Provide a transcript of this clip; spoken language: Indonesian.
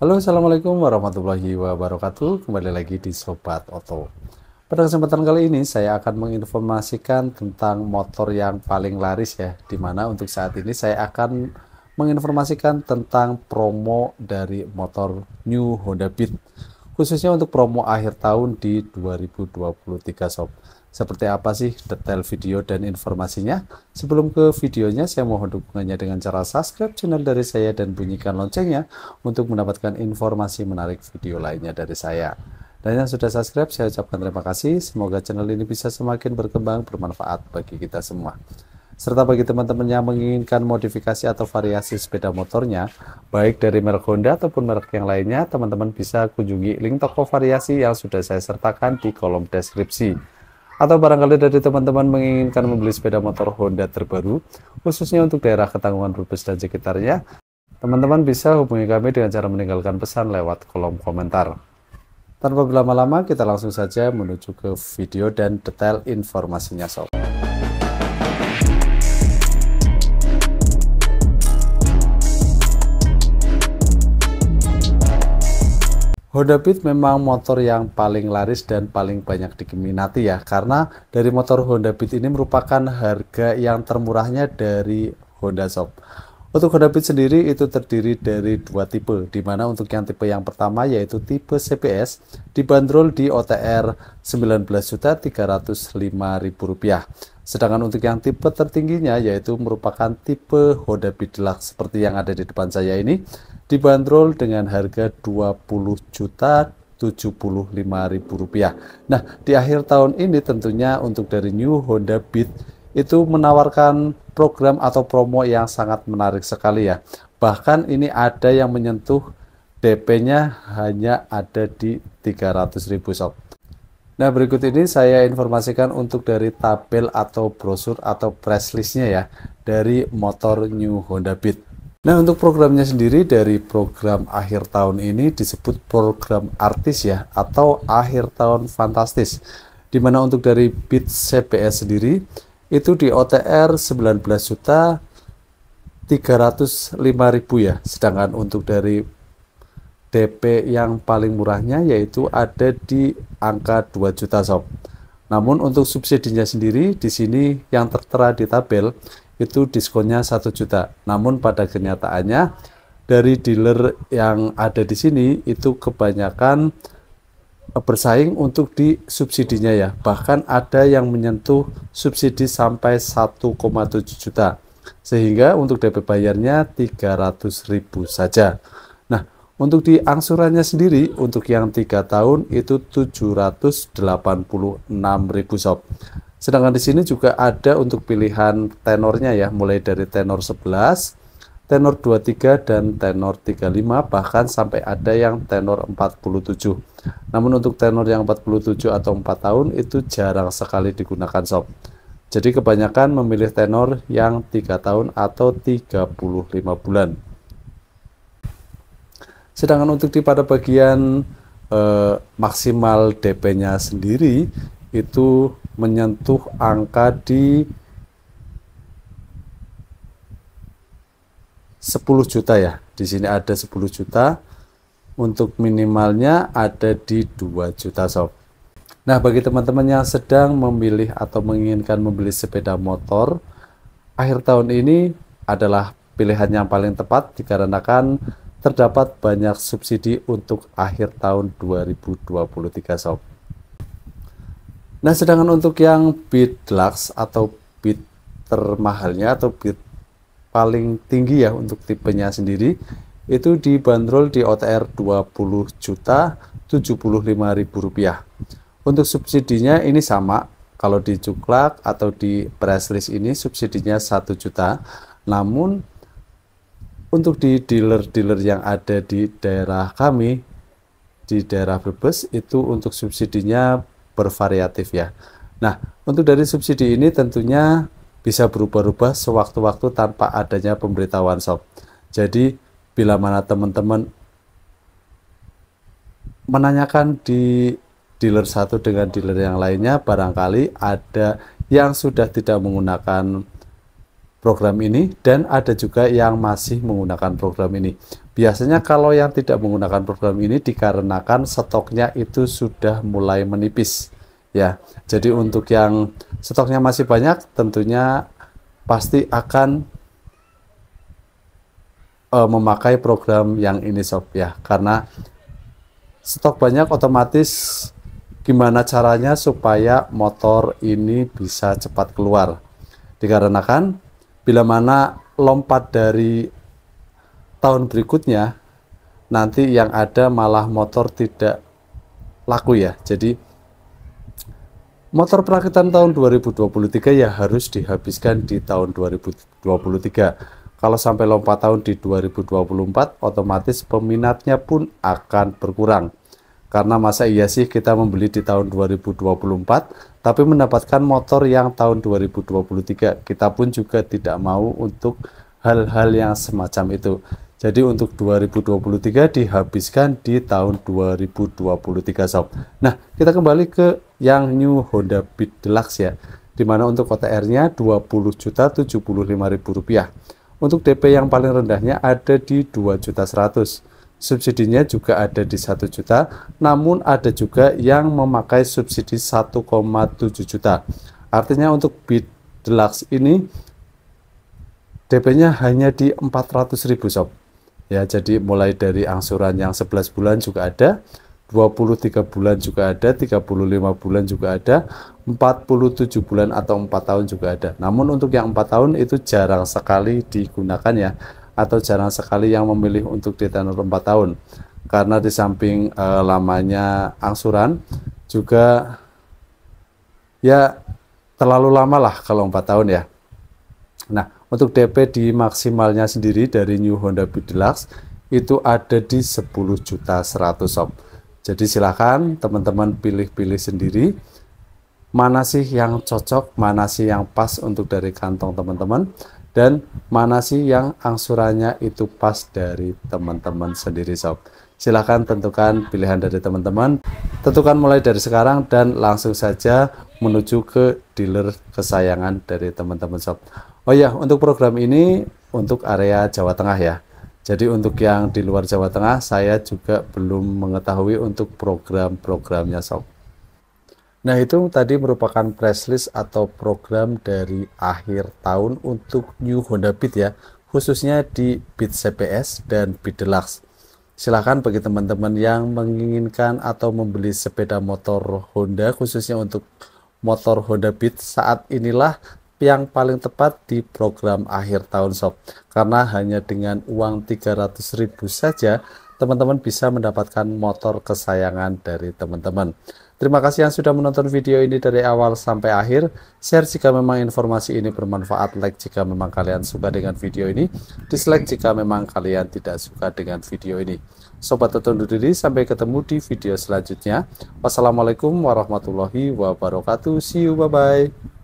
Halo, Assalamualaikum warahmatullahi wabarakatuh. Kembali lagi di Sobat Oto. Pada kesempatan kali ini saya akan menginformasikan tentang motor yang paling laris ya, dimana untuk saat ini saya akan menginformasikan tentang promo dari motor New Honda Beat, khususnya untuk promo akhir tahun di 2023 Sob. Seperti apa sih detail video dan informasinya? Sebelum ke videonya, saya mohon dukungannya dengan cara subscribe channel dari saya dan bunyikan loncengnya untuk mendapatkan informasi menarik video lainnya dari saya. Dan yang sudah subscribe, saya ucapkan terima kasih. Semoga channel ini bisa semakin berkembang, bermanfaat bagi kita semua. Serta bagi teman-teman yang menginginkan modifikasi atau variasi sepeda motornya, baik dari merek Honda ataupun merek yang lainnya, teman-teman bisa kunjungi link toko variasi yang sudah saya sertakan di kolom deskripsi atau barangkali dari teman-teman menginginkan membeli sepeda motor Honda terbaru, khususnya untuk daerah Ketanggungan Brebes dan sekitarnya, teman-teman bisa hubungi kami dengan cara meninggalkan pesan lewat kolom komentar. Tanpa berlama-lama, kita langsung saja menuju ke video dan detail informasinya sob. Honda Beat memang motor yang paling laris dan paling banyak diminati ya karena dari motor Honda Beat ini merupakan harga yang termurahnya dari Honda Shop. Untuk Honda Beat sendiri itu terdiri dari dua tipe, di mana untuk yang tipe yang pertama yaitu tipe CPS dibanderol di OTR Rp19.305.000. Sedangkan untuk yang tipe tertingginya yaitu merupakan tipe Honda Beat Deluxe seperti yang ada di depan saya ini dibanderol dengan harga 20 juta rp rupiah. Nah, di akhir tahun ini tentunya untuk dari New Honda Beat itu menawarkan program atau promo yang sangat menarik sekali ya. Bahkan ini ada yang menyentuh DP-nya hanya ada di 300.000 sob. Nah, berikut ini saya informasikan untuk dari tabel atau brosur atau press listnya ya dari motor New Honda Beat. Nah, untuk programnya sendiri dari program akhir tahun ini disebut program artis ya atau akhir tahun fantastis. Dimana untuk dari BIT CPS sendiri itu di OTR 19 juta 305 ribu ya. Sedangkan untuk dari DP yang paling murahnya yaitu ada di angka 2 juta sob. Namun untuk subsidinya sendiri di sini yang tertera di tabel itu diskonnya satu juta. Namun pada kenyataannya dari dealer yang ada di sini itu kebanyakan e, bersaing untuk di subsidinya ya. Bahkan ada yang menyentuh subsidi sampai 1,7 juta. Sehingga untuk DP bayarnya 300 ribu saja. Nah, untuk di angsurannya sendiri untuk yang tiga tahun itu 786 ribu sob. Sedangkan di sini juga ada untuk pilihan tenornya ya, mulai dari tenor 11, tenor 23 dan tenor 35 bahkan sampai ada yang tenor 47. Namun untuk tenor yang 47 atau 4 tahun itu jarang sekali digunakan sob. Jadi kebanyakan memilih tenor yang 3 tahun atau 35 bulan. Sedangkan untuk di pada bagian eh, maksimal DP-nya sendiri itu menyentuh angka di 10 juta ya. Di sini ada 10 juta. Untuk minimalnya ada di 2 juta sob. Nah, bagi teman-teman yang sedang memilih atau menginginkan membeli sepeda motor, akhir tahun ini adalah pilihan yang paling tepat dikarenakan terdapat banyak subsidi untuk akhir tahun 2023 sob. Nah, sedangkan untuk yang bit deluxe atau bit termahalnya atau bit paling tinggi ya untuk tipenya sendiri itu dibanderol di OTR 20 juta 75.000 rupiah. Untuk subsidinya ini sama kalau di cuklak atau di press list ini subsidinya 1 juta. Namun untuk di dealer-dealer yang ada di daerah kami di daerah Brebes itu untuk subsidinya bervariatif ya. Nah, untuk dari subsidi ini tentunya bisa berubah-ubah sewaktu-waktu tanpa adanya pemberitahuan sob. Jadi, bila mana teman-teman menanyakan di dealer satu dengan dealer yang lainnya, barangkali ada yang sudah tidak menggunakan program ini dan ada juga yang masih menggunakan program ini. Biasanya kalau yang tidak menggunakan program ini dikarenakan stoknya itu sudah mulai menipis. Ya. Jadi untuk yang stoknya masih banyak tentunya pasti akan uh, memakai program yang ini sob ya karena stok banyak otomatis gimana caranya supaya motor ini bisa cepat keluar dikarenakan bila mana lompat dari tahun berikutnya nanti yang ada malah motor tidak laku ya. Jadi motor perakitan tahun 2023 ya harus dihabiskan di tahun 2023. Kalau sampai lompat tahun di 2024 otomatis peminatnya pun akan berkurang. Karena masa iya sih kita membeli di tahun 2024, tapi mendapatkan motor yang tahun 2023. Kita pun juga tidak mau untuk hal-hal yang semacam itu. Jadi untuk 2023 dihabiskan di tahun 2023 sob. Nah, kita kembali ke yang new Honda Beat Deluxe ya. Dimana untuk OTR-nya 20 juta rp rupiah. Untuk DP yang paling rendahnya ada di Rp2.100.000 subsidinya juga ada di 1 juta, namun ada juga yang memakai subsidi 1,7 juta. Artinya untuk bid deluxe ini DP-nya hanya di 400 ribu sob. Ya, jadi mulai dari angsuran yang 11 bulan juga ada, 23 bulan juga ada, 35 bulan juga ada, 47 bulan atau 4 tahun juga ada. Namun untuk yang 4 tahun itu jarang sekali digunakan ya atau jarang sekali yang memilih untuk ditenor 4 tahun karena di samping uh, lamanya angsuran juga ya terlalu lama lah kalau 4 tahun ya. Nah, untuk DP di maksimalnya sendiri dari New Honda Beat Deluxe itu ada di 10 juta 100 sob. Jadi silahkan teman-teman pilih-pilih sendiri mana sih yang cocok, mana sih yang pas untuk dari kantong teman-teman dan mana sih yang angsurannya itu pas dari teman-teman sendiri sob silahkan tentukan pilihan dari teman-teman tentukan mulai dari sekarang dan langsung saja menuju ke dealer kesayangan dari teman-teman sob oh ya untuk program ini untuk area Jawa Tengah ya jadi untuk yang di luar Jawa Tengah saya juga belum mengetahui untuk program-programnya sob Nah, itu tadi merupakan press list atau program dari akhir tahun untuk new Honda Beat ya, khususnya di Beat CPS dan Beat Deluxe. Silahkan bagi teman-teman yang menginginkan atau membeli sepeda motor Honda khususnya untuk motor Honda Beat saat inilah yang paling tepat di program akhir tahun sob. Karena hanya dengan uang 300.000 saja teman-teman bisa mendapatkan motor kesayangan dari teman-teman. Terima kasih yang sudah menonton video ini dari awal sampai akhir. Share jika memang informasi ini bermanfaat, like jika memang kalian suka dengan video ini, dislike jika memang kalian tidak suka dengan video ini. Sobat tonton diri, sampai ketemu di video selanjutnya. Wassalamualaikum warahmatullahi wabarakatuh. See you, bye-bye.